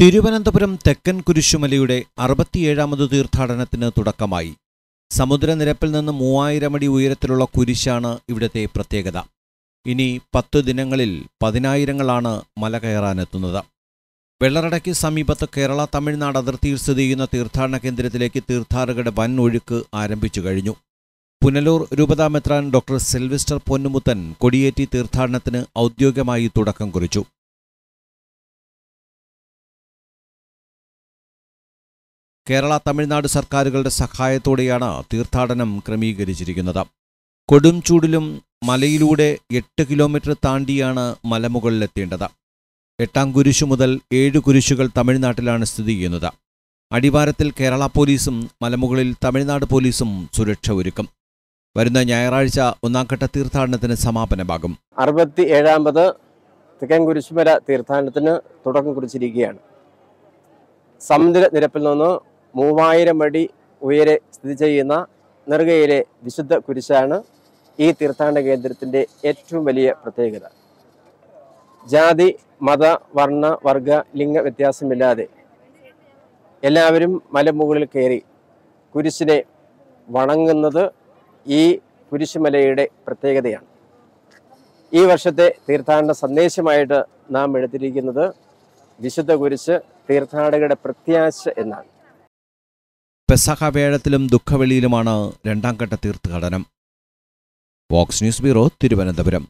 തിരുവനന്തപുരം തെക്കൻ കുരിശുമലയുടെ അറുപത്തിയേഴാമത് തീർത്ഥാടനത്തിന് തുടക്കമായി സമുദ്രനിരപ്പിൽ നിന്ന് മൂവായിരം അടി ഉയരത്തിലുള്ള കുരിശാണ് ഇവിടുത്തെ പ്രത്യേകത ഇനി പത്ത് ദിനങ്ങളിൽ പതിനായിരങ്ങളാണ് മല കയറാനെത്തുന്നത് വെള്ളറടയ്ക്ക് സമീപത്ത് കേരള തമിഴ്നാട് അതിർത്തിയിൽ സ്ഥിതി ചെയ്യുന്ന തീർത്ഥാടന കേന്ദ്രത്തിലേക്ക് തീർത്ഥാടകരുടെ വൻ ഒഴുക്ക് ആരംഭിച്ചു കഴിഞ്ഞു പുനലൂർ രൂപതാമെത്രാൻ ഡോക്ടർ സെൽവിസ്റ്റർ പൊന്നുമുത്തൻ കൊടിയേറ്റി തീർത്ഥാടനത്തിന് ഔദ്യോഗികമായി തുടക്കം കുറിച്ചു കേരള തമിഴ്നാട് സർക്കാരുകളുടെ സഹായത്തോടെയാണ് തീർത്ഥാടനം ക്രമീകരിച്ചിരിക്കുന്നത് കൊടും ചൂടിലും മലയിലൂടെ എട്ട് കിലോമീറ്റർ താണ്ടിയാണ് മലമുകളിലെത്തേണ്ടത് എട്ടാം കുരിശു മുതൽ ഏഴ് കുരിശുകൾ തമിഴ്നാട്ടിലാണ് സ്ഥിതി ചെയ്യുന്നത് അടിവാരത്തിൽ കേരള പോലീസും മലമുകളിൽ തമിഴ്നാട് പോലീസും സുരക്ഷ ഒരുക്കും വരുന്ന ഞായറാഴ്ച ഒന്നാംഘട്ട തീർത്ഥാടനത്തിന് സമാപനമാകും അറുപത്തി ഏഴാമത് തെക്കൻ കുരിശുമല തീർത്ഥാടനത്തിന് തുടക്കം കുറിച്ചിരിക്കുകയാണ് നിരപ്പിൽ നിന്ന് മൂവായിരം അടി ഉയരെ സ്ഥിതി ചെയ്യുന്ന നെറുകയിലെ വിശുദ്ധ കുരിശാണ് ഈ തീർത്ഥാടന കേന്ദ്രത്തിൻ്റെ ഏറ്റവും വലിയ പ്രത്യേകത ജാതി മത വർണ്ണ വർഗ ലിംഗ വ്യത്യാസമില്ലാതെ എല്ലാവരും മലമുകളിൽ കയറി കുരിശിനെ വണങ്ങുന്നത് ഈ കുരിശുമലയുടെ പ്രത്യേകതയാണ് ഈ വർഷത്തെ തീർത്ഥാടന സന്ദേശമായിട്ട് നാം എടുത്തിരിക്കുന്നത് വിശുദ്ധ കുരിശ് തീർത്ഥാടകരുടെ പ്രത്യാശ എന്നാണ് പെസഹ വേഴത്തിലും ദുഃഖവെളിയിലുമാണ് രണ്ടാം ഘട്ട തീർത്ഥാടനം വോക്സ് ന്യൂസ് ബ്യൂറോ തിരുവനന്തപുരം